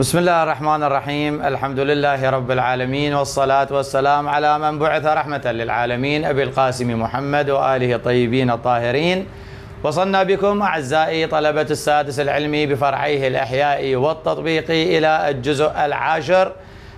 بسم الله الرحمن الرحيم الحمد لله رب العالمين والصلاة والسلام على من بعث رحمة للعالمين أبي القاسم محمد وآله الطيبين الطاهرين وصلنا بكم أعزائي طلبة السادس العلمي بفرعيه الأحيائي والتطبيقي إلى الجزء العاشر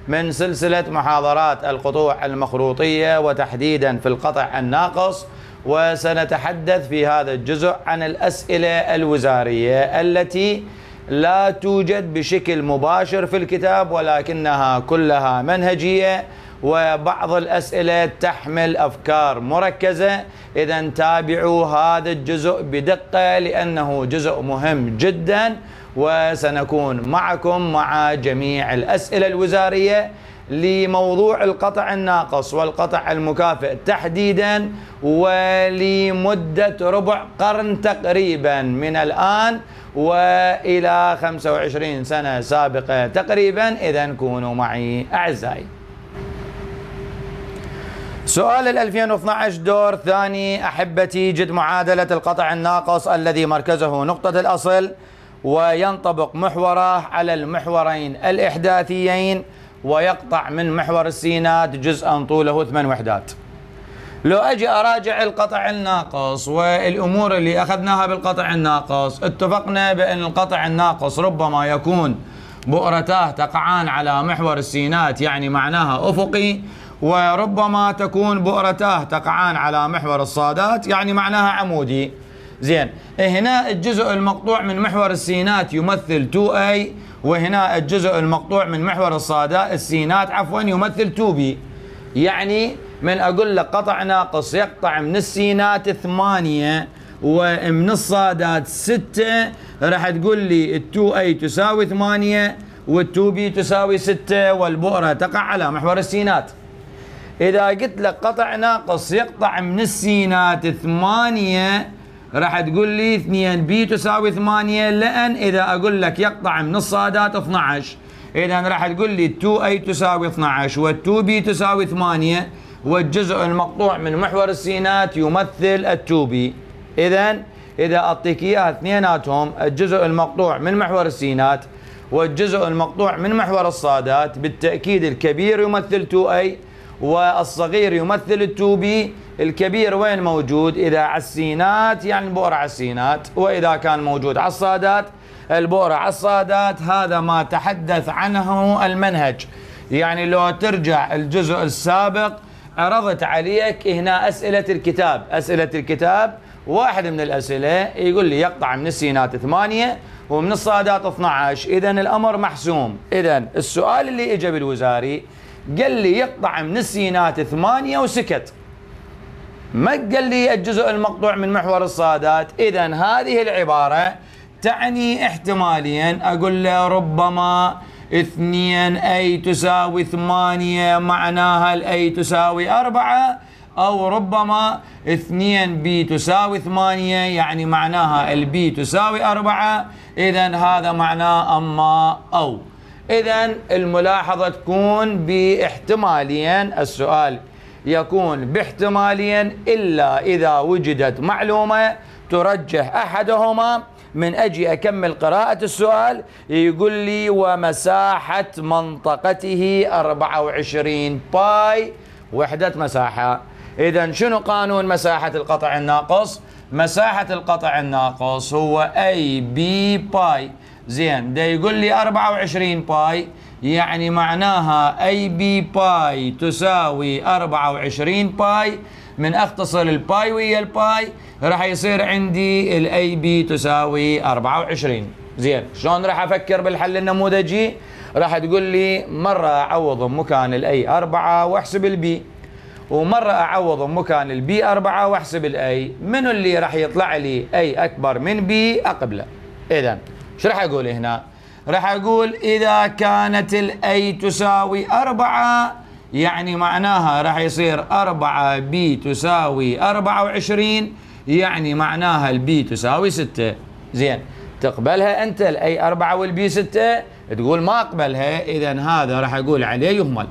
من سلسلة محاضرات القطوع المخروطية وتحديدا في القطع الناقص وسنتحدث في هذا الجزء عن الأسئلة الوزارية التي لا توجد بشكل مباشر في الكتاب ولكنها كلها منهجيه وبعض الأسئلة تحمل أفكار مركزة إذا تابعوا هذا الجزء بدقة لأنه جزء مهم جدا وسنكون معكم مع جميع الأسئلة الوزارية لموضوع القطع الناقص والقطع المكافئ تحديدا ولمدة ربع قرن تقريبا من الآن والى 25 سنه سابقه تقريبا اذا كونوا معي اعزائي سؤال ال 2012 دور ثاني احبتي جد معادله القطع الناقص الذي مركزه نقطه الاصل وينطبق محوره على المحورين الاحداثيين ويقطع من محور السينات جزءا طوله ثمان وحدات لو اجي اراجع القطع الناقص والامور اللي اخذناها بالقطع الناقص اتفقنا بان القطع الناقص ربما يكون بؤرتاه تقعان على محور السينات يعني معناها افقي وربما تكون بؤرتاه تقعان على محور الصادات يعني معناها عمودي زين هنا الجزء المقطوع من محور السينات يمثل 2A وهنا الجزء المقطوع من محور الصادات السينات عفوا يمثل 2B يعني من اقول لك قطع ناقص يقطع من السينات ثمانيه ومن الصادات سته راح تقول لي التو اي تساوي ثمانيه والتو بي تساوي سته والبؤره تقع على محور السينات. اذا قلت لك قطع ناقص يقطع من السينات ثمانيه راح تقول لي 2 بي تساوي 8 لان اذا اقول لك يقطع من الصادات 12 اذا راح تقول لي 2 اي تساوي 12 وال2 بي تساوي 8 والجزء المقطوع من محور السينات يمثل التوبي إذا إذا أعطيك إياها اثنيناتهم الجزء المقطوع من محور السينات والجزء المقطوع من محور الصادات بالتأكيد الكبير يمثل 2A والصغير يمثل التو بي الكبير وين موجود إذا على السينات يعني البؤرة على السينات وإذا كان موجود على الصادات البؤرة على الصادات هذا ما تحدث عنه المنهج يعني لو ترجع الجزء السابق عرضت عليك هنا أسئلة الكتاب أسئلة الكتاب واحد من الأسئلة يقول لي يقطع من السينات ثمانية ومن الصادات 12 إذا الأمر محسوم إذا السؤال اللي إجا بالوزاري قال لي يقطع من السينات ثمانية وسكت ما قال لي الجزء المقطوع من محور الصادات إذا هذه العبارة تعني احتماليا أقول له ربما اثنين أي تساوي ثمانية معناها الأي تساوي أربعة أو ربما اثنين بي تساوي ثمانية يعني معناها البي تساوي أربعة إذا هذا معناه أما أو إذا الملاحظة تكون باحتمالين السؤال يكون باحتمالين إلا إذا وجدت معلومة ترجح أحدهما من أجي أكمل قراءة السؤال يقول لي ومساحة منطقته 24 باي وحدة مساحة إذا شنو قانون مساحة القطع الناقص؟ مساحة القطع الناقص هو أي بي باي زين ده يقول لي 24 باي يعني معناها أي بي باي تساوي 24 باي من اختصر الباي ويا الباي راح يصير عندي الاي بي تساوي 24 زين شلون راح افكر بالحل النموذجي راح تقول لي مره اعوض مكان الاي 4 واحسب البي ومرة أعوض مكان البي 4 وأحسب الأي منو اللي راح يطلع لي أي أكبر من بي أقبله إذا شو راح أقول هنا راح أقول إذا كانت الأي تساوي أربعة يعني معناها راح يصير 4 بي تساوي 24 يعني معناها البي تساوي 6 زين تقبلها انت الاي 4 والبي 6 تقول ما اقبلها اذا هذا راح اقول عليه يهمل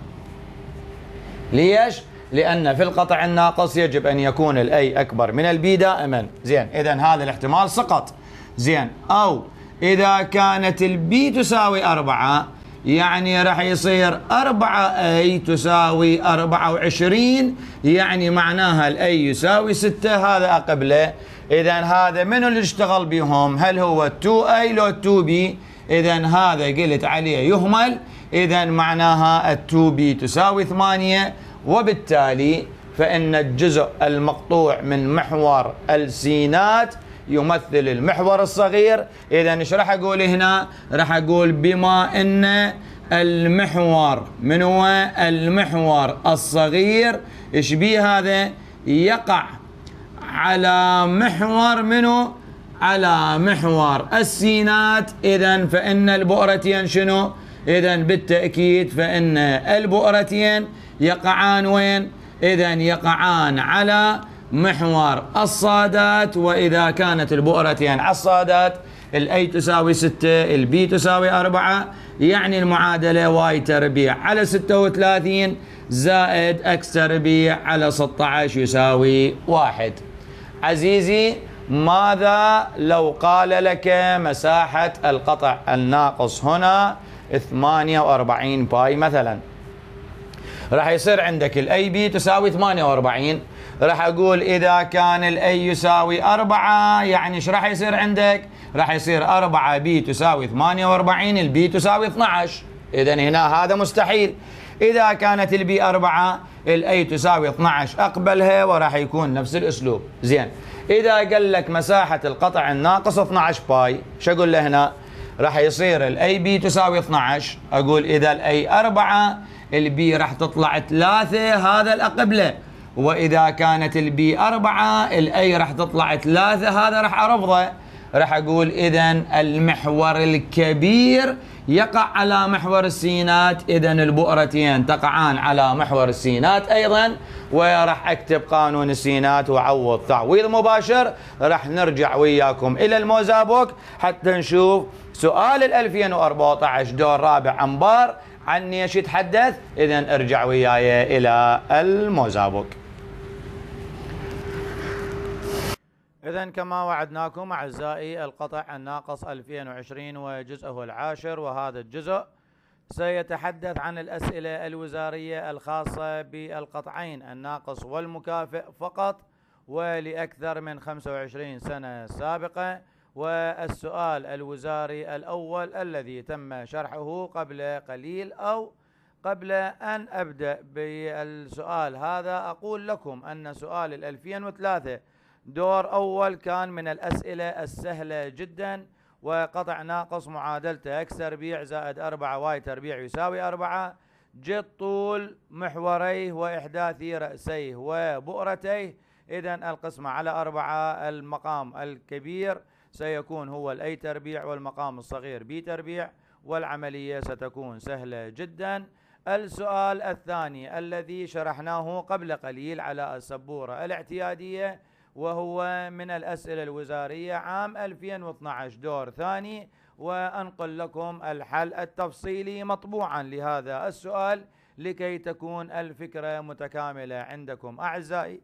ليش؟ لأن في القطع الناقص يجب أن يكون الأي أكبر من البي دائما زين إذا هذا الاحتمال سقط زين أو إذا كانت البي تساوي 4 يعني راح يصير 4 أي تساوي 24 يعني معناها الأي يساوي 6 هذا أقبله إذا هذا منو اللي اشتغل بهم هل هو 2 أي لو 2 بي إذا هذا قلت عليه يهمل إذا معناها 2 بي تساوي 8 وبالتالي فإن الجزء المقطوع من محور السينات يمثل المحور الصغير اذا ايش راح اقول هنا راح اقول بما ان المحور من هو المحور الصغير ايش بيه هذا يقع على محور منه على محور السينات اذا فان البؤرتين شنو اذا بالتاكيد فان البؤرتين يقعان وين اذا يقعان على محور الصادات وإذا كانت البؤرتان يعني على الصادات الاي تساوي 6 البي تساوي 4 يعني المعادله واي تربيع على 36 زائد اكس تربيع على 16 يساوي 1 عزيزي ماذا لو قال لك مساحه القطع الناقص هنا 48 باي مثلا راح يصير عندك الاي بي تساوي 48 راح اقول اذا كان الاي يساوي 4 يعني ايش راح يصير عندك؟ راح يصير 4 بي تساوي 48 البي تساوي 12 اذا هنا هذا مستحيل اذا كانت البي 4 الاي تساوي 12 اقبلها وراح يكون نفس الاسلوب زين اذا قال لك مساحه القطع الناقص 12 باي ايش اقول له هنا؟ راح يصير الاي بي تساوي 12 اقول اذا الاي 4 البي راح تطلع 3 هذا الاقبله واذا كانت البي اربعه الاي راح تطلع ثلاثه هذا راح ارفضه راح اقول اذا المحور الكبير يقع على محور السينات اذا البؤرتين تقعان على محور السينات ايضا وراح اكتب قانون السينات واعوض تعويض مباشر راح نرجع وياكم الى الموزابوك حتى نشوف سؤال ال 2014 دور رابع انبار عني ايش يتحدث اذا ارجع وياي الى الموزابوك إذا كما وعدناكم أعزائي القطع الناقص 2020 وجزءه العاشر وهذا الجزء سيتحدث عن الأسئلة الوزارية الخاصة بالقطعين الناقص والمكافئ فقط ولأكثر من 25 سنة سابقة والسؤال الوزاري الأول الذي تم شرحه قبل قليل أو قبل أن أبدأ بالسؤال هذا أقول لكم أن سؤال 2003 دور أول كان من الأسئلة السهلة جدا وقطع ناقص معادلته اكس تربيع زائد 4 واي تربيع يساوي 4 جد طول محوريه وإحداثي رأسيه وبؤرتيه إذا القسمة على أربعة المقام الكبير سيكون هو الأي تربيع والمقام الصغير بي تربيع والعملية ستكون سهلة جدا السؤال الثاني الذي شرحناه قبل قليل على السبورة الاعتيادية وهو من الأسئلة الوزارية عام 2012 دور ثاني وأنقل لكم الحل التفصيلي مطبوعا لهذا السؤال لكي تكون الفكرة متكاملة عندكم أعزائي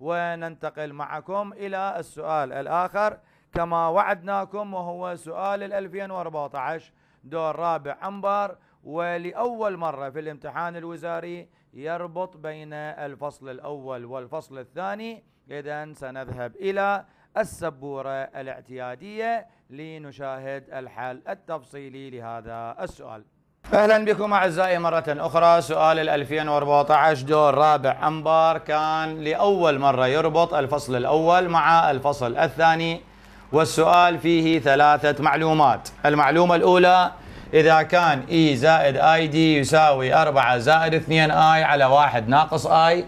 وننتقل معكم إلى السؤال الآخر كما وعدناكم وهو سؤال ال 2014 دور رابع أنبار ولأول مرة في الامتحان الوزاري يربط بين الفصل الأول والفصل الثاني إذا سنذهب إلى السبورة الاعتيادية لنشاهد الحل التفصيلي لهذا السؤال اهلا بكم اعزائي مره اخرى سؤال ال 2014 دور رابع انبار كان لاول مره يربط الفصل الاول مع الفصل الثاني والسؤال فيه ثلاثه معلومات المعلومه الاولى اذا كان اي e زائد اي دي يساوي 4 زائد 2 2I على 1 ناقص I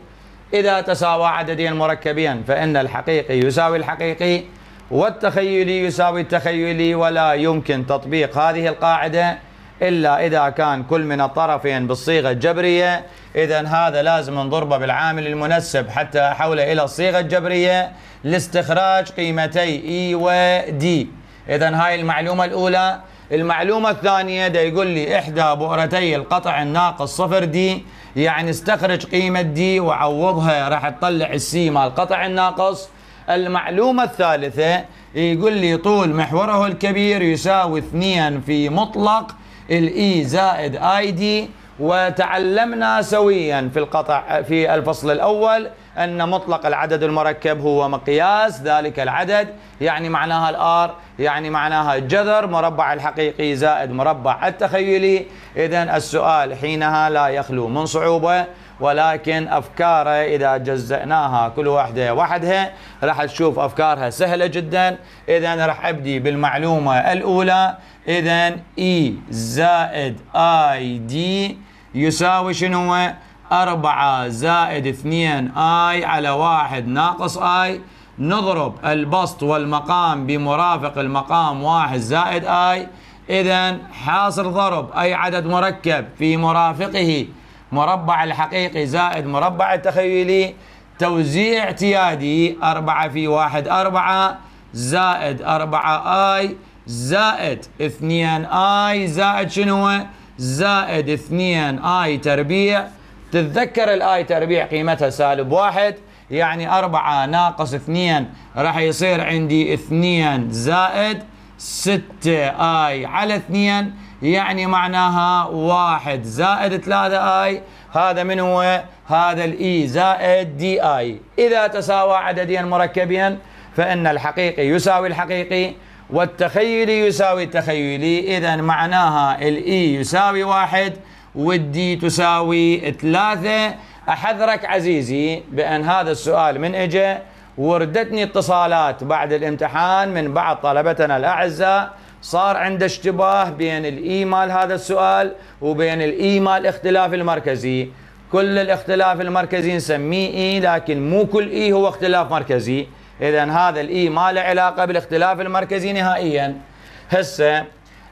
إذا تساوى عددين مركبين فإن الحقيقي يساوي الحقيقي والتخيلي يساوي التخيلي ولا يمكن تطبيق هذه القاعدة إلا إذا كان كل من الطرفين بالصيغة الجبرية إذا هذا لازم نضربه بالعامل المنسب حتى أحوله إلى الصيغة الجبرية لاستخراج قيمتي E و D إذا هاي المعلومة الأولى المعلومة الثانية دا يقول لي إحدى بؤرتي القطع الناقص صفر دي يعني استخرج قيمة دي وعوضها راح تطلع السي مال القطع الناقص المعلومة الثالثة يقول لي طول محوره الكبير يساوي اثنين في مطلق الاي e زائد اي دي وتعلمنا سويا في القطع في الفصل الأول أن مطلق العدد المركب هو مقياس ذلك العدد يعني معناها الآر يعني معناها الجذر مربع الحقيقي زائد مربع التخيلي إذا السؤال حينها لا يخلو من صعوبة ولكن أفكاره إذا جزأناها كل واحدة وحدها راح تشوف أفكارها سهلة جدا إذا راح أبدي بالمعلومة الأولى إذا إي e زائد آي دي يساوي شنو 4 زائد 2 اي على 1 ناقص اي نضرب البسط والمقام بمرافق المقام 1 زائد اي اذا حاصل ضرب اي عدد مركب في مرافقه مربع الحقيقي زائد مربع التخيلي توزيع اعتيادي 4 في 1 4 زائد 4 اي زائد 2 اي زائد شنو زائد 2 اي تربيع تتذكر الآية تربيع قيمتها سالب واحد يعني أربعة ناقص اثنين راح يصير عندي اثنين زائد ستة آي على اثنين يعني معناها واحد زائد ثلاثة آي هذا من هو؟ هذا الإي e زائد دي آي إذا تساوى عددين مركبين فإن الحقيقي يساوي الحقيقي والتخيلي يساوي التخيلي إذا معناها الإي e يساوي واحد ودي تساوي ثلاثة أحذرك عزيزي بأن هذا السؤال من إجا وردتني اتصالات بعد الامتحان من بعض طلبتنا الأعزاء صار عنده اشتباه بين الإي مال هذا السؤال وبين الإي مال اختلاف المركزي كل الاختلاف المركزي نسميه إي لكن مو كل إي هو اختلاف مركزي إذا هذا الإي ما له علاقة بالاختلاف المركزي نهائيا هسه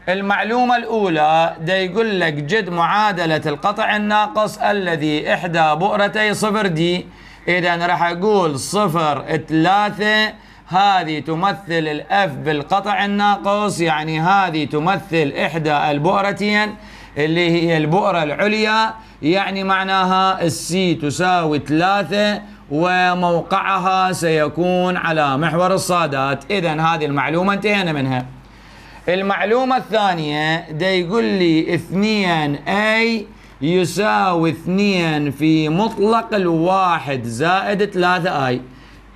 المعلومة الأولى دا يقول لك جد معادلة القطع الناقص الذي إحدى بؤرتي صفر دي إذا راح أقول صفر ثلاثة هذه تمثل الأف بالقطع الناقص يعني هذه تمثل إحدى البؤرتين اللي هي البؤرة العليا يعني معناها السي تساوي ثلاثة وموقعها سيكون على محور الصادات إذا هذه المعلومة انتهينا منها المعلومة الثانية ده يقول لي اثنين اي يساوي اثنين في مطلق الواحد زائد ثلاثة اي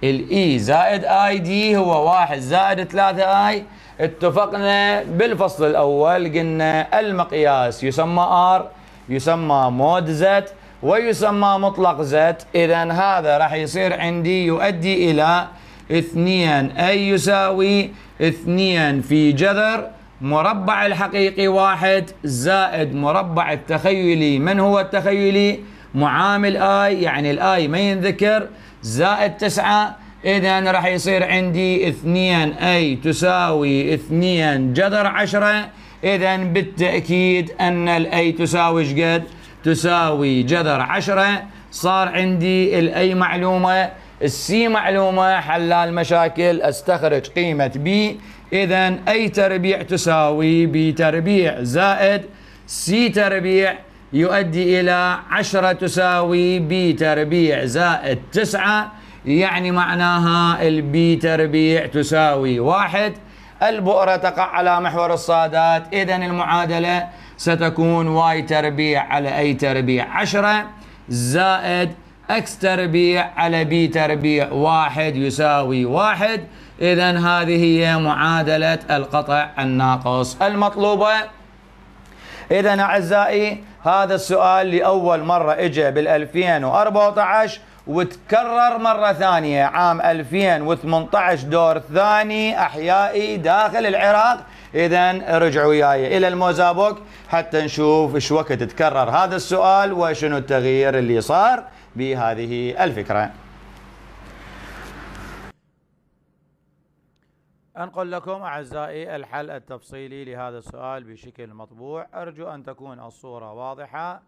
الاي e زائد اي دي هو واحد زائد ثلاثة اي اتفقنا بالفصل الاول قلنا المقياس يسمى ار يسمى مود زت ويسمى مطلق زت اذا هذا راح يصير عندي يؤدي الى اثنين أي يساوي اثنين في جذر مربع الحقيقي واحد زائد مربع التخيلي من هو التخيلي؟ معامل آي يعني الآي ما ينذكر زائد تسعة إذا راح يصير عندي اثنين أي تساوي اثنين جذر عشرة إذا بالتأكيد أن الأي تساوي شقد؟ تساوي جذر عشرة صار عندي الأي معلومة السي معلومة حلال مشاكل استخرج قيمة بي إذا أي تربيع تساوي بي تربيع زائد سي تربيع يؤدي إلى عشرة تساوي بي تربيع زائد تسعة يعني معناها البي تربيع تساوي واحد البؤرة تقع على محور الصادات إذا المعادلة ستكون واي تربيع على أي تربيع عشرة زائد اكس تربيع على بي تربيع واحد يساوي واحد اذا هذه هي معادلة القطع الناقص المطلوبة اذا اعزائي هذا السؤال لاول مرة اجى بال 2014 وتكرر مرة ثانية عام 2018 دور ثاني أحيائي داخل العراق إذا رجعوا وياي إلى الموزابوك حتى نشوف إيش وقت تكرر هذا السؤال وشنو التغيير اللي صار بهذه الفكرة أنقل لكم أعزائي الحل التفصيلي لهذا السؤال بشكل مطبوع أرجو أن تكون الصورة واضحة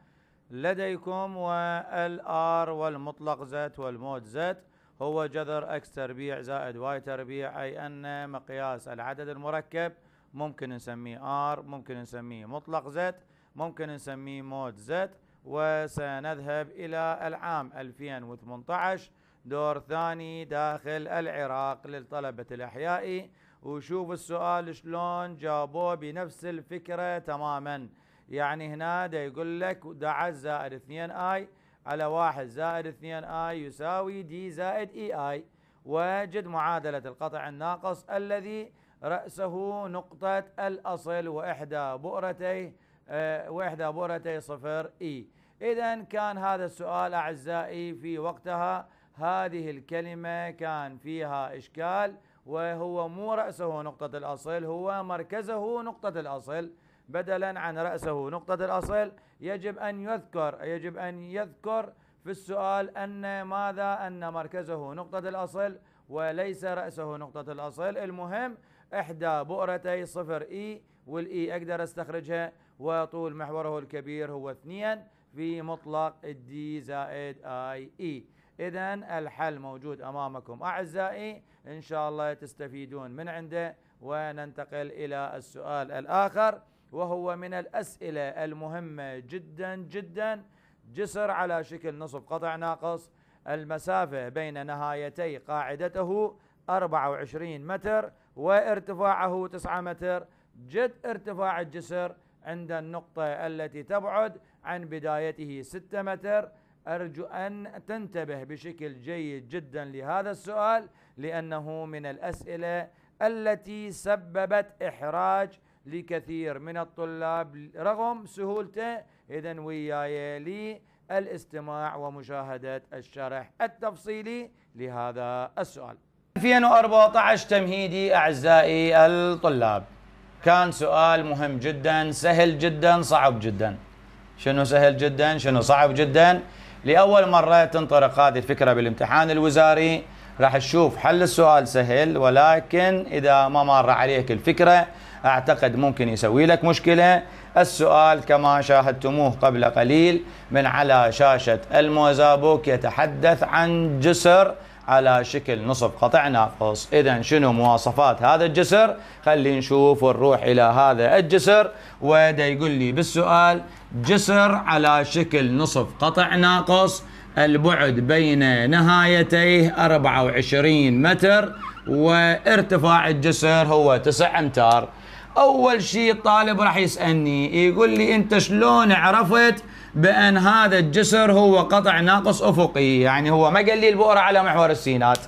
لديكم والآر والمطلق زت والموت زت هو جذر اكس تربيع زائد واي تربيع أي أن مقياس العدد المركب ممكن نسميه ار ممكن نسميه مطلق زت ممكن نسميه مود زت وسنذهب إلى العام 2018 دور ثاني داخل العراق للطلبة الأحياء وشوف السؤال شلون جابوه بنفس الفكرة تماما يعني هنا دا يقول لك دعا زائد 2 اي على 1 زائد 2 اي يساوي دي زائد اي اي وجد معادلة القطع الناقص الذي رأسه نقطة الأصل وإحدى بؤرتيه وحدة بورتي صفر إي إذا كان هذا السؤال أعزائي في وقتها هذه الكلمة كان فيها إشكال وهو مو رأسه نقطة الأصل هو مركزه نقطة الأصل بدلا عن رأسه نقطة الأصل يجب أن يذكر يجب أن يذكر في السؤال أن ماذا أن مركزه نقطة الأصل وليس رأسه نقطة الأصل المهم إحدى بؤرتي صفر إي والإي أقدر أستخرجها وطول محوره الكبير هو 2 في مطلق الدي زائد اي اي e. اذا الحل موجود امامكم اعزائي ان شاء الله تستفيدون من عنده وننتقل الى السؤال الاخر وهو من الاسئله المهمه جدا جدا جسر على شكل نصف قطع ناقص المسافه بين نهايتي قاعدته 24 متر وارتفاعه 9 متر جد ارتفاع الجسر عند النقطة التي تبعد عن بدايته 6 متر أرجو أن تنتبه بشكل جيد جدا لهذا السؤال لأنه من الأسئلة التي سببت إحراج لكثير من الطلاب رغم سهولته إذا وياي للاستماع ومشاهدة الشرح التفصيلي لهذا السؤال 2014 تمهيدي أعزائي الطلاب كان سؤال مهم جدا سهل جدا صعب جدا شنو سهل جدا شنو صعب جدا لأول مرة تنطرق هذه الفكرة بالامتحان الوزاري راح تشوف حل السؤال سهل ولكن إذا ما مر عليك الفكرة أعتقد ممكن يسوي لك مشكلة السؤال كما شاهدتموه قبل قليل من على شاشة الموزابوك يتحدث عن جسر على شكل نصف قطع ناقص إذا شنو مواصفات هذا الجسر خلي نشوف ونروح إلى هذا الجسر ودا يقول لي بالسؤال جسر على شكل نصف قطع ناقص البعد بين نهايتيه 24 متر وارتفاع الجسر هو 9 امتار اول شيء الطالب راح يسالني يقول لي انت شلون عرفت بأن هذا الجسر هو قطع ناقص أفقي يعني هو ما قال لي البؤرة على محور السينات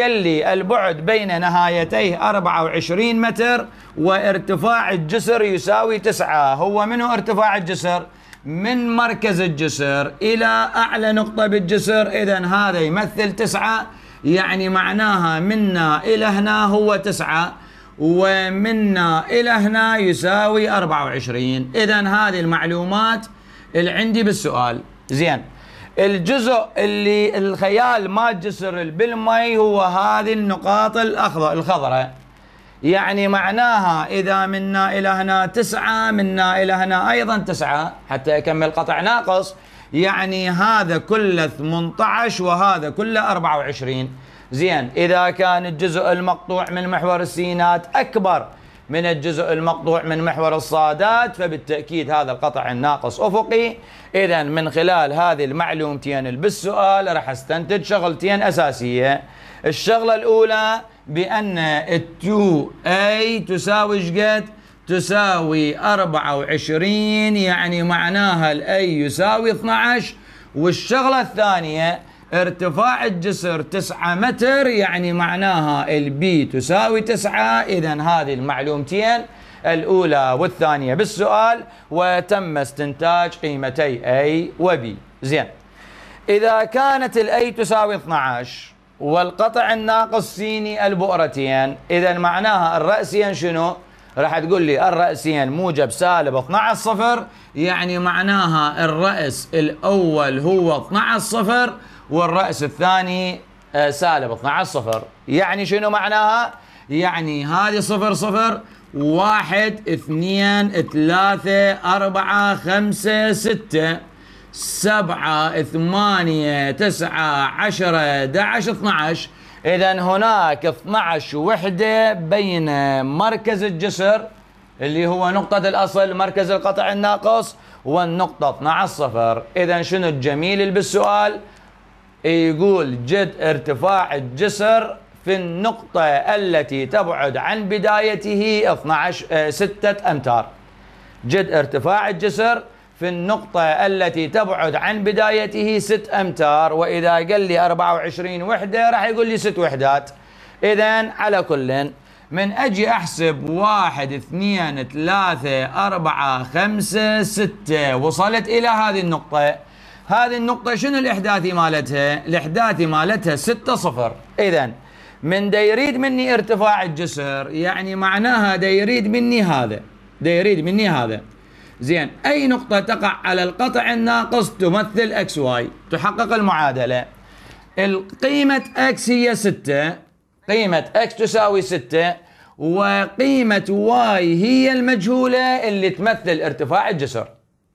قال لي البعد بين نهايتيه 24 متر وارتفاع الجسر يساوي 9 هو منه ارتفاع الجسر من مركز الجسر إلى أعلى نقطة بالجسر إذا هذا يمثل 9 يعني معناها منا إلى هنا هو 9 ومنا إلى هنا يساوي 24 إذا هذه المعلومات اللي عندي بالسؤال زين الجزء اللي الخيال ما جسر بالمي هو هذه النقاط الاخضر الخضراء يعني معناها اذا منا الى هنا تسعه منا الى هنا ايضا تسعه حتى اكمل قطع ناقص يعني هذا كله 18 وهذا كله 24 زين اذا كان الجزء المقطوع من محور السينات اكبر من الجزء المقطوع من محور الصادات فبالتأكيد هذا القطع الناقص أفقي إذا من خلال هذه المعلومتين بالسؤال راح استنتج شغلتين أساسية الشغلة الأولى بأن التو اي تساوي شقد تساوي 24 يعني معناها الاي يساوي 12 والشغلة الثانية ارتفاع الجسر 9 متر يعني معناها البي تساوي 9 اذا هذه المعلومتين الاولى والثانيه بالسؤال وتم استنتاج قيمتي A B زين اذا كانت الاي تساوي 12 والقطع الناقص سيني البؤرتين اذا معناها الرأسين شنو راح تقول لي الرأسين موجب سالب 12 صفر يعني معناها الرأس الأول هو 12 صفر والرأس الثاني آه، سالب 12 صفر يعني شنو معناها؟ يعني هذه صفر صفر واحد اثنين ثلاثة أربعة خمسة ستة سبعة ثمانية تسعة عشرة دعش اثناش إذا هناك 12 وحدة بين مركز الجسر اللي هو نقطة الأصل مركز القطع الناقص والنقطة 12 صفر إذا شنو الجميل بالسؤال؟ يقول جد ارتفاع الجسر في النقطة التي تبعد عن بدايته 12 6 آه، أمتار جد ارتفاع الجسر في النقطة التي تبعد عن بدايته 6 أمتار وإذا قال لي 24 وحدة راح يقول لي 6 وحدات إذا على كل من أجي أحسب 1 2 3 4 5 6 وصلت إلى هذه النقطة هذه النقطة شنو الإحداثي مالتها؟ الإحداثي مالتها 6 صفر إذا من دا يريد مني ارتفاع الجسر يعني معناها دا يريد مني هذا دا يريد مني هذا زين أي نقطة تقع على القطع الناقص تمثل اكس واي تحقق المعادلة قيمة اكس هي 6 قيمة اكس تساوي 6 وقيمة واي هي المجهولة اللي تمثل ارتفاع الجسر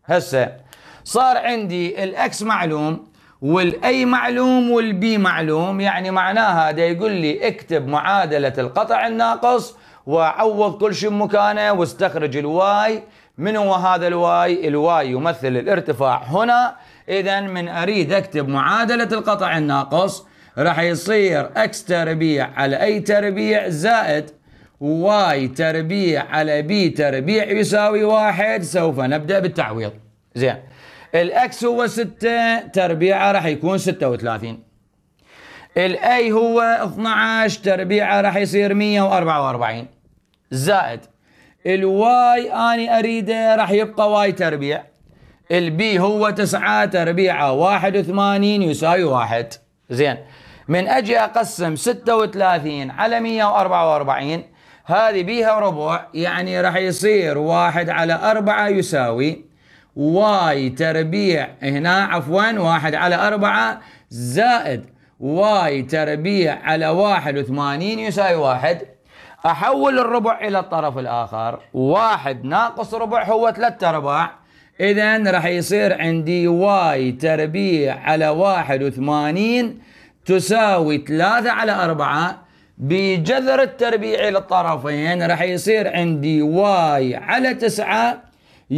هسه صار عندي الاكس معلوم والاي معلوم والبي معلوم يعني معناها ده يقول لي اكتب معادلة القطع الناقص وعوض كل شيء مكانه واستخرج الواي من هو هذا الواي الواي يمثل الارتفاع هنا اذا من اريد اكتب معادلة القطع الناقص راح يصير اكس تربيع على اي تربيع زائد واي تربيع على بي تربيع يساوي واحد سوف نبدأ بالتعويض زين الاكس هو 6 تربيعه راح يكون 36 الاي هو 12 تربيعه راح يصير 144 زائد الواي اني اريده راح يبقى واي تربيع البي هو 9 تربيعه 81 يساوي 1 زين من اجي اقسم 36 على 144 هذه بيها ربع يعني راح يصير واحد على أربعة يساوي واي تربيع هنا عفوا واحد على أربعة زائد واي تربيع على واحد وثمانين يساوي واحد أحول الربع إلى الطرف الآخر واحد ناقص ربع هو ثلاثة أرباع إذا راح يصير عندي واي تربيع على واحد وثمانين تساوي ثلاثة على أربعة بجذر التربيع للطرفين راح يصير عندي واي على تسعة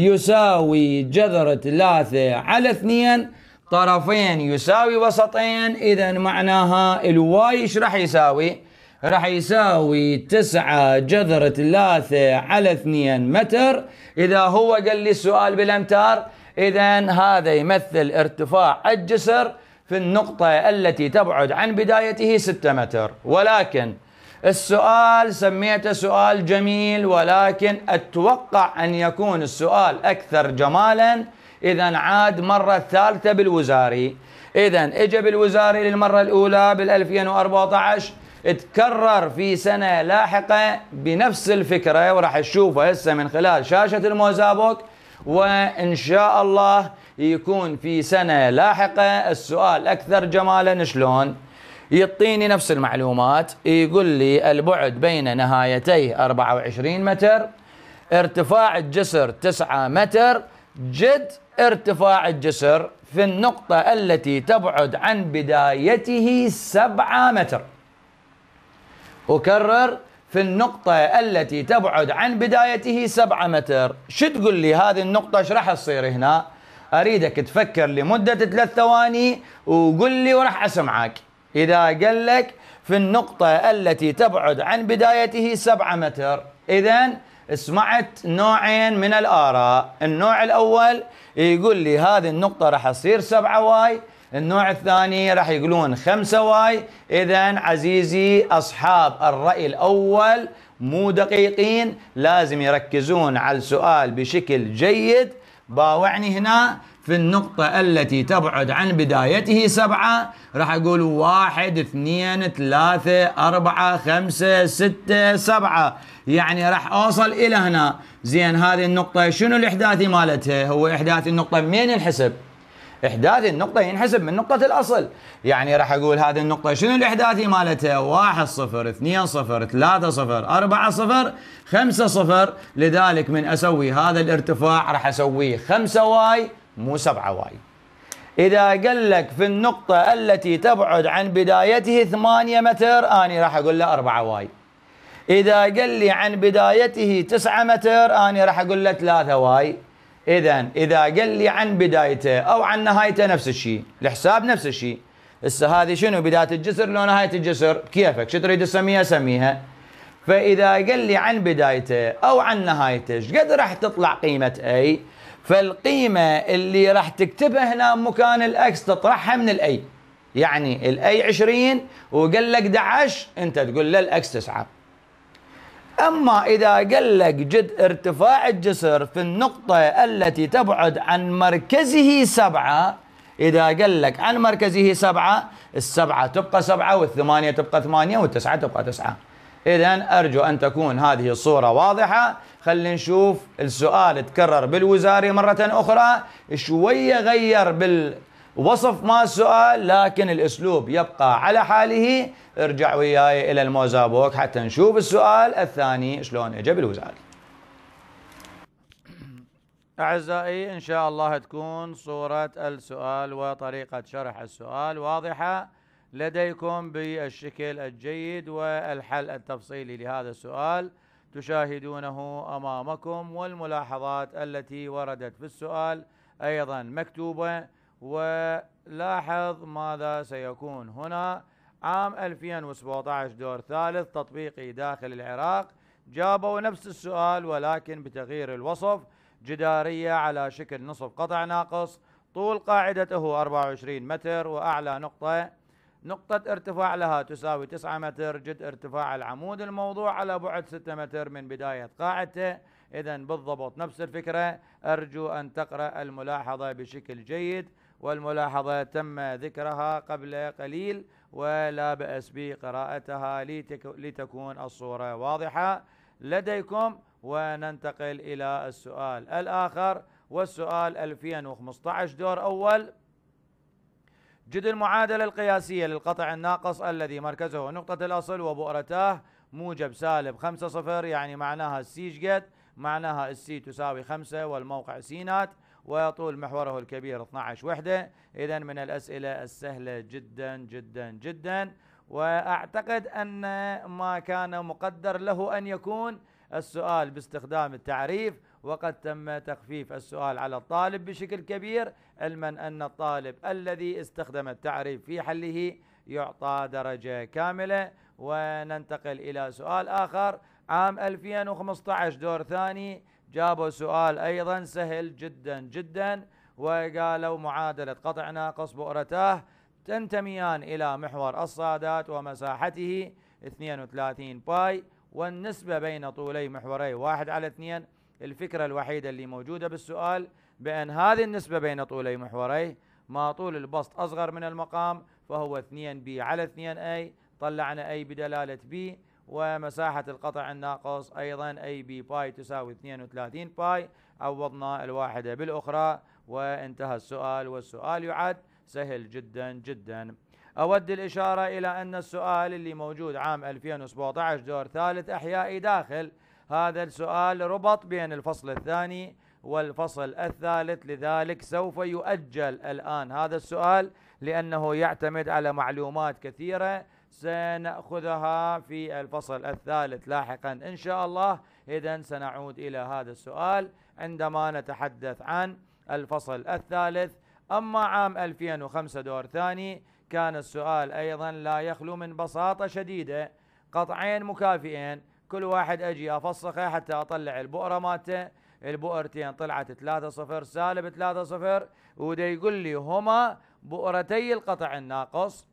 يساوي جذر ثلاثة على اثنين طرفين يساوي وسطين إذا معناها الواي إيش راح يساوي؟ راح يساوي تسعة جذر ثلاثة على اثنين متر إذا هو قال لي السؤال بالأمتار إذا هذا يمثل ارتفاع الجسر في النقطة التي تبعد عن بدايته 6 متر ولكن السؤال سميته سؤال جميل ولكن أتوقع أن يكون السؤال أكثر جمالا إذا عاد مرة ثالثة بالوزاري إذا إجا بالوزاري للمرة الأولى بال 2014 تكرر في سنة لاحقة بنفس الفكرة وراح تشوفها هسه من خلال شاشة الموزابوك وإن شاء الله يكون في سنة لاحقة السؤال أكثر جمالا شلون؟ يعطيني نفس المعلومات يقول لي البعد بين نهايتيه 24 متر ارتفاع الجسر 9 متر جد ارتفاع الجسر في النقطة التي تبعد عن بدايته 7 متر أكرر في النقطة التي تبعد عن بدايته 7 متر شو تقول لي هذه النقطة ايش راح تصير هنا أريدك تفكر لمدة 3 ثواني وقول لي وراح أسمعك إذا قال لك في النقطة التي تبعد عن بدايته سبعة متر إذا سمعت نوعين من الآراء النوع الأول يقول لي هذه النقطة راح تصير سبعة واي النوع الثاني راح يقولون خمسة واي إذا عزيزي أصحاب الرأي الأول مو دقيقين لازم يركزون على السؤال بشكل جيد باوعني هنا في النقطة التي تبعد عن بدايته سبعة راح أقول واحد اثنين ثلاثة أربعة خمسة ستة سبعة يعني راح أوصل إلى هنا زين هذه النقطة شنو الإحداثي مالتها هو إحداث النقطة من الحسب إحداث النقطة ينحسب من نقطة الأصل يعني راح أقول هذه النقطة شنو الإحداثي مالتها واحد صفر اثنين صفر ثلاثة صفر أربعة صفر خمسة صفر لذلك من أسوي هذا الارتفاع راح أسويه خمسة واي مو سبعة واي إذا قال لك في النقطة التي تبعد عن بدايته ثمانية متر أنا راح أقول له أربعة واي إذا قال لي عن بدايته تسعة متر أنا راح أقول له ثلاثة واي إذا إذا قال لي عن بدايته أو عن نهايته نفس الشيء الحساب نفس الشيء هسه هذه شنو بداية الجسر لو نهاية الجسر كيفك شو تريد تسميها سميها فإذا قال لي عن بدايته أو عن نهايته شقد قد راح تطلع قيمة أي فالقيمة اللي راح تكتبها هنا مكان الاكس تطرحها من الاي يعني الاي 20 وقال لك 11 انت تقول له الاكس 9 اما اذا قال لك جد ارتفاع الجسر في النقطة التي تبعد عن مركزه 7 إذا قال لك عن مركزه 7 السبعة تبقى 7 والثمانية تبقى 8 والتسعة تبقى 9 إذا أرجو أن تكون هذه الصورة واضحة خلينا نشوف السؤال تكرر بالوزاري مرة أخرى شوية غير بال وصف ما السؤال لكن الاسلوب يبقى على حاله ارجع وياي الى الموزابوك حتى نشوف السؤال الثاني شلون اجى بالوزاري اعزائي ان شاء الله تكون صوره السؤال وطريقه شرح السؤال واضحه لديكم بالشكل الجيد والحل التفصيلي لهذا السؤال تشاهدونه أمامكم والملاحظات التي وردت في السؤال أيضا مكتوبة ولاحظ ماذا سيكون هنا عام 2017 دور ثالث تطبيقي داخل العراق جابوا نفس السؤال ولكن بتغيير الوصف جدارية على شكل نصف قطع ناقص طول قاعدته 24 متر وأعلى نقطة نقطة ارتفاع لها تساوي 9 متر جد ارتفاع العمود الموضوع على بعد 6 متر من بداية قاعدته إذا بالضبط نفس الفكرة أرجو أن تقرأ الملاحظة بشكل جيد والملاحظة تم ذكرها قبل قليل ولا بأس بقراءتها لتكون الصورة واضحة لديكم وننتقل إلى السؤال الآخر والسؤال 2015 دور أول جد المعادلة القياسية للقطع الناقص الذي مركزه نقطة الأصل وبؤرتاه موجب سالب خمسة صفر يعني معناها السي جد معناها السي تساوي خمسة والموقع سينات ويطول محوره الكبير 12 وحدة إذا من الأسئلة السهلة جدا جدا جدا وأعتقد أن ما كان مقدر له أن يكون السؤال باستخدام التعريف وقد تم تخفيف السؤال على الطالب بشكل كبير علما أن الطالب الذي استخدم التعريف في حله يعطى درجة كاملة وننتقل إلى سؤال آخر عام 2015 دور ثاني جابوا سؤال أيضا سهل جدا جدا وقالوا معادلة قطع ناقص بؤرتاه تنتميان إلى محور الصادات ومساحته 32 باي والنسبة بين طولي محوري 1 على 2 الفكرة الوحيدة اللي موجودة بالسؤال بأن هذه النسبة بين طولي محوريه ما طول البسط أصغر من المقام فهو 2B على 2A طلعنا A بدلالة B ومساحة القطع الناقص أيضا أي بي باي تساوي 32 باي عوضنا الواحدة بالأخرى وانتهى السؤال والسؤال يعد سهل جدا جدا أود الإشارة إلى أن السؤال اللي موجود عام 2017 دور ثالث أحيائي داخل هذا السؤال ربط بين الفصل الثاني والفصل الثالث لذلك سوف يؤجل الآن هذا السؤال لأنه يعتمد على معلومات كثيرة سنأخذها في الفصل الثالث لاحقا إن شاء الله إذا سنعود إلى هذا السؤال عندما نتحدث عن الفصل الثالث أما عام 2005 دور ثاني كان السؤال أيضا لا يخلو من بساطة شديدة قطعين مكافئين كل واحد اجي افسخه حتى اطلع البؤره مالته البؤرتين طلعت 3 صفر سالب 3 صفر وده يقول لي هما بؤرتي القطع الناقص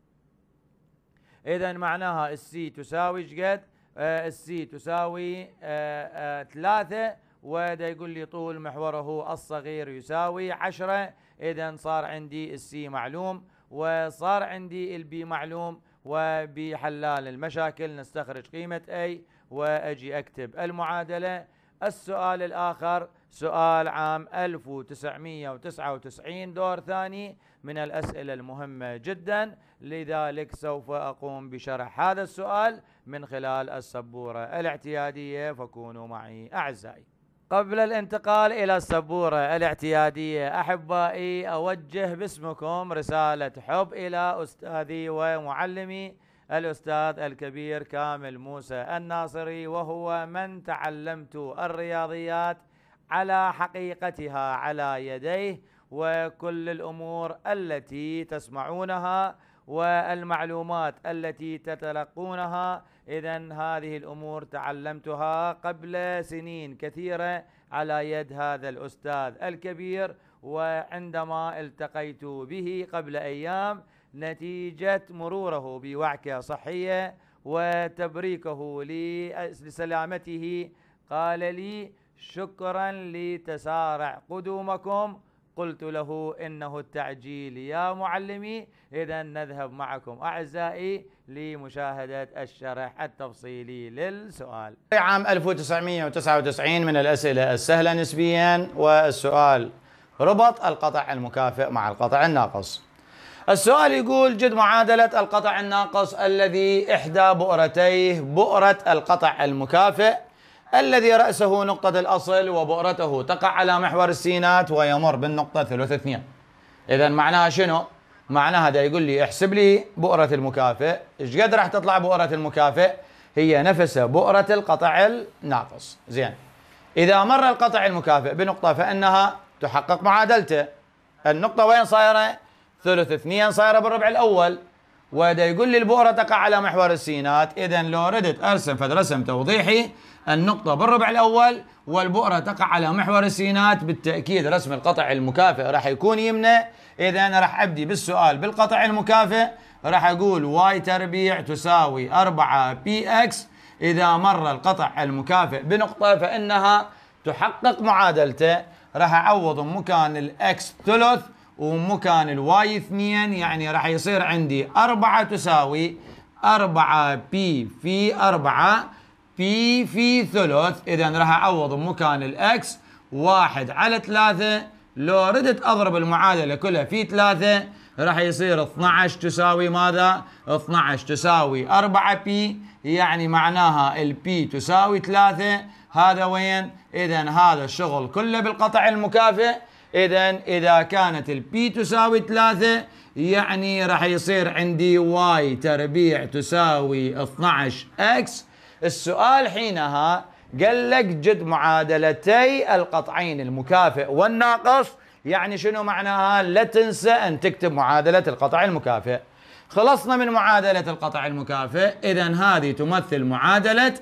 اذا معناها السي تساوي شقد آه السي تساوي 3 آه, آه، وده يقول لي طول محوره الصغير يساوي 10 اذا صار عندي السي معلوم وصار عندي البي معلوم وبحلال المشاكل نستخرج قيمة أي واجي اكتب المعادله السؤال الاخر سؤال عام 1999 دور ثاني من الاسئله المهمه جدا لذلك سوف اقوم بشرح هذا السؤال من خلال السبوره الاعتياديه فكونوا معي اعزائي. قبل الانتقال الى السبوره الاعتياديه احبائي اوجه باسمكم رساله حب الى استاذي ومعلمي الأستاذ الكبير كامل موسى الناصري وهو من تعلمت الرياضيات على حقيقتها على يديه وكل الأمور التي تسمعونها والمعلومات التي تتلقونها إذا هذه الأمور تعلمتها قبل سنين كثيرة على يد هذا الأستاذ الكبير وعندما التقيت به قبل أيام نتيجة مروره بوعكة صحية وتبريكه لسلامته قال لي شكرا لتسارع قدومكم قلت له إنه التعجيل يا معلمي إذا نذهب معكم أعزائي لمشاهدة الشرح التفصيلي للسؤال عام 1999 من الأسئلة السهلة نسبيا والسؤال ربط القطع المكافئ مع القطع الناقص السؤال يقول جد معادلة القطع الناقص الذي إحدى بؤرتيه بؤرة القطع المكافئ الذي رأسه نقطة الأصل وبؤرته تقع على محور السينات ويمر بالنقطة ثلث اثنين إذا معناها شنو؟ معناها هذا يقول لي احسب لي بؤرة المكافئ ايش قد راح تطلع بؤرة المكافئ؟ هي نفس بؤرة القطع الناقص زين إذا مر القطع المكافئ بنقطة فإنها تحقق معادلته النقطة وين صايرة؟ ثلث اثنين صايره بالربع الاول وده يقول لي البؤره تقع على محور السينات اذا لو ردت ارسم رسم توضيحي النقطة بالربع الأول والبؤرة تقع على محور السينات بالتأكيد رسم القطع المكافئ راح يكون يمنى إذا أنا راح أبدي بالسؤال بالقطع المكافئ راح أقول واي تربيع تساوي 4 بي اكس إذا مر القطع المكافئ بنقطة فإنها تحقق معادلته راح أعوض مكان الأكس ثلث ومكان الواي 2 يعني راح يصير عندي 4 تساوي 4 بي في 4 بي في ثلث إذا راح أعوض مكان الإكس واحد على ثلاثة لو ردت أضرب المعادلة كلها في ثلاثة راح يصير 12 تساوي ماذا؟ 12 تساوي 4 بي يعني معناها البي تساوي 3 هذا وين؟ إذا هذا الشغل كله بالقطع المكافئ إذا إذا كانت البي تساوي ثلاثة يعني راح يصير عندي واي تربيع تساوي 12 اكس السؤال حينها قال لك جد معادلتي القطعين المكافئ والناقص يعني شنو معناها لا تنسى ان تكتب معادلة القطع المكافئ خلصنا من معادلة القطع المكافئ اذا هذه تمثل معادلة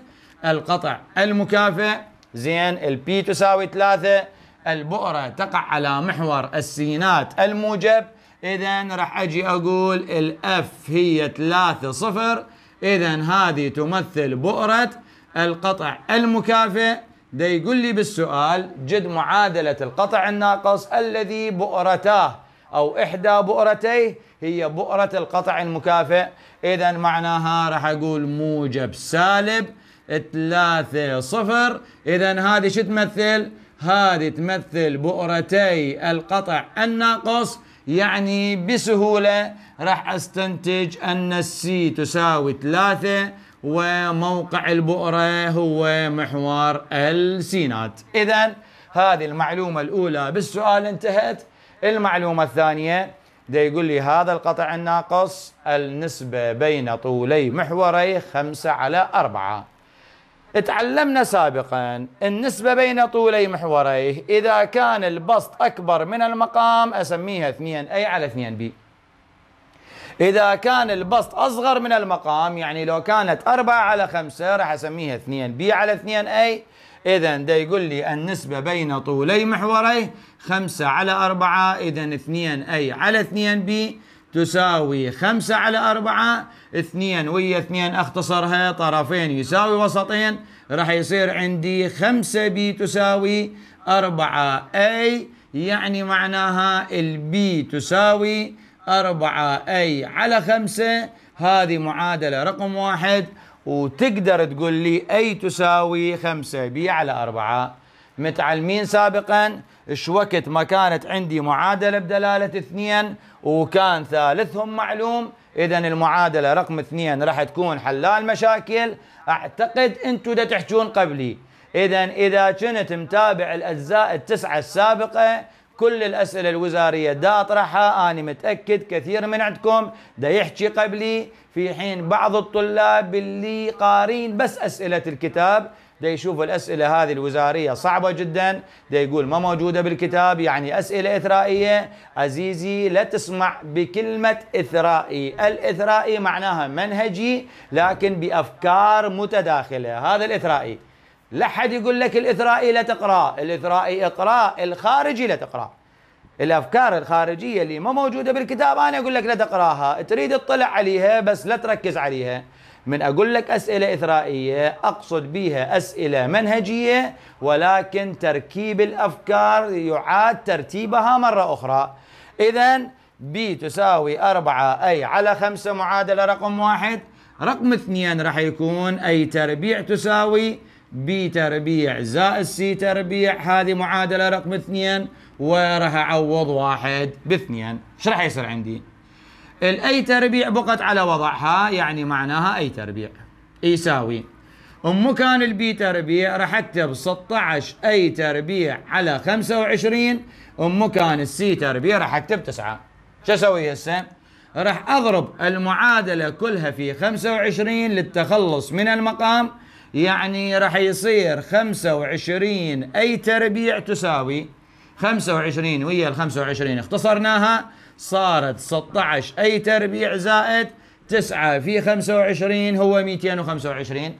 القطع المكافئ زين البي تساوي ثلاثة البؤرة تقع على محور السينات الموجب إذا راح أجي أقول الأف هي ثلاثة صفر إذا هذه تمثل بؤرة القطع المكافئ ده يقول لي بالسؤال جد معادلة القطع الناقص الذي بؤرتاه أو إحدى بؤرتيه هي بؤرة القطع المكافئ إذا معناها راح أقول موجب سالب ثلاثة صفر إذا هذه شو تمثل؟ هذه تمثل بؤرتي القطع الناقص يعني بسهولة راح استنتج أن السي تساوي ثلاثة وموقع البؤرة هو محور السينات إذا هذه المعلومة الأولى بالسؤال انتهت المعلومة الثانية ده يقول لي هذا القطع الناقص النسبة بين طولي محوري خمسة على أربعة تعلمنا سابقا النسبة بين طولي محوريه إذا كان البسط أكبر من المقام أسميها 2 أي على 2 بي إذا كان البسط أصغر من المقام يعني لو كانت 4 على 5 راح أسميها 2 بي على 2 أي إذا ده يقول لي النسبة بين طولي محوريه 5 على 4 إذا 2 أي على 2 بي تساوي خمسة على أربعة اثنين ويا اثنين اختصرها طرفين يساوي وسطين راح يصير عندي خمسة بي تساوي أربعة أي يعني معناها البي تساوي أربعة أي على خمسة هذه معادلة رقم واحد وتقدر تقول لي أي تساوي خمسة بي على أربعة متعلمين سابقا شو وقت ما كانت عندي معادلة بدلالة اثنين وكان ثالثهم معلوم اذا المعادله رقم اثنين راح تكون حلال مشاكل اعتقد انتم دا تحجون قبلي اذا اذا كنت متابع الاجزاء التسعه السابقه كل الاسئله الوزاريه دا اطرحها انا متاكد كثير من عندكم دا يحكي قبلي في حين بعض الطلاب اللي قارين بس اسئله الكتاب ده يشوف الأسئلة هذه الوزارية صعبة جدا ده يقول ما موجودة بالكتاب يعني أسئلة إثرائية عزيزي لا تسمع بكلمة إثرائي الإثرائي معناها منهجي لكن بأفكار متداخلة هذا الإثرائي لا حد يقول لك الإثرائي لا تقرأ الإثرائي اقرأ الخارجي لا تقرأ الافكار الخارجيه اللي ما موجوده بالكتاب انا اقول لك لا تقراها تريد تطلع عليها بس لا تركز عليها من أقول لك أسئلة إثرائية أقصد بها أسئلة منهجية ولكن تركيب الأفكار يعاد ترتيبها مرة أخرى إذا بي تساوي أربعة أي على خمسة معادلة رقم واحد رقم اثنين راح يكون أي تربيع تساوي بي تربيع زائد سي تربيع هذه معادلة رقم اثنين وراح أعوض واحد باثنين شو راح يصير عندي؟ الأي تربيع بقت على وضعها يعني معناها أي تربيع يساوي أم كان البي تربيع راح أكتب 16 أي تربيع على 25 أم كان السي تربيع راح أكتب 9 شو أسوي هسه؟ راح أضرب المعادلة كلها في 25 للتخلص من المقام يعني راح يصير 25 أي تربيع تساوي 25 ويا ال 25 اختصرناها صارت 16 أي تربيع زائد 9 في 25 هو 225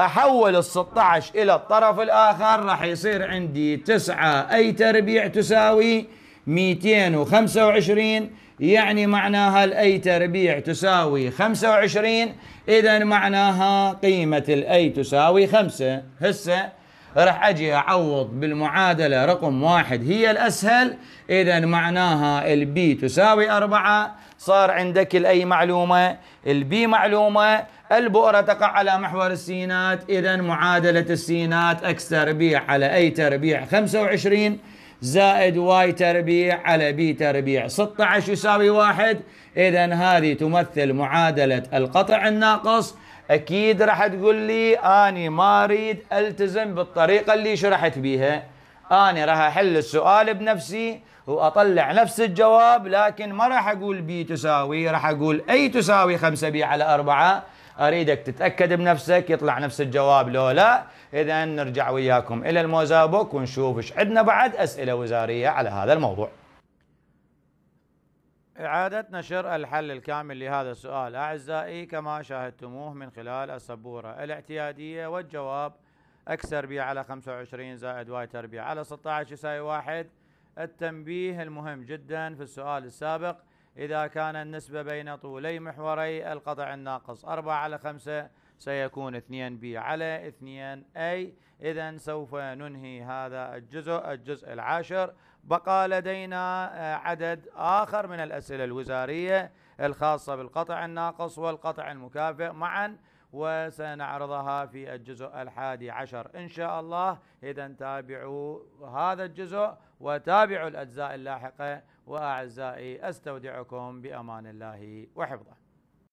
أحول ال 16 إلى الطرف الآخر راح يصير عندي 9 أي تربيع تساوي 225 يعني معناها الأي تربيع تساوي 25 إذا معناها قيمة الأي تساوي 5 هسه راح اجي اعوض بالمعادله رقم واحد هي الاسهل اذا معناها البي تساوي أربعة صار عندك الاي معلومه البي معلومه البؤره تقع على محور السينات اذا معادله السينات اكس تربيع على اي تربيع 25 زائد واي تربيع على بي تربيع 16 يساوي واحد إذا هذه تمثل معادلة القطع الناقص اكيد راح تقول لي اني ما اريد التزم بالطريقه اللي شرحت بيها اني راح احل السؤال بنفسي واطلع نفس الجواب لكن ما راح اقول بي تساوي راح اقول اي تساوي 5 بي على 4 اريدك تتاكد بنفسك يطلع نفس الجواب لو لا اذا نرجع وياكم الى الموزابوك ونشوف ايش عندنا بعد اسئله وزاريه على هذا الموضوع إعادة نشر الحل الكامل لهذا السؤال أعزائي كما شاهدتموه من خلال السبورة الاعتيادية والجواب اكس تربيع على 25 زائد واي تربيع على 16 يساوي واحد التنبيه المهم جدا في السؤال السابق إذا كان النسبة بين طولي محوري القطع الناقص 4 على 5 سيكون 2 بي على 2 اي إذا سوف ننهي هذا الجزء الجزء العاشر بقى لدينا آه، عدد آخر من الأسئلة الوزارية الخاصة بالقطع الناقص والقطع المكافئ معا وسنعرضها في الجزء الحادي عشر إن شاء الله إذا تابعوا هذا الجزء وتابعوا الأجزاء اللاحقة وأعزائي أستودعكم بأمان الله وحفظه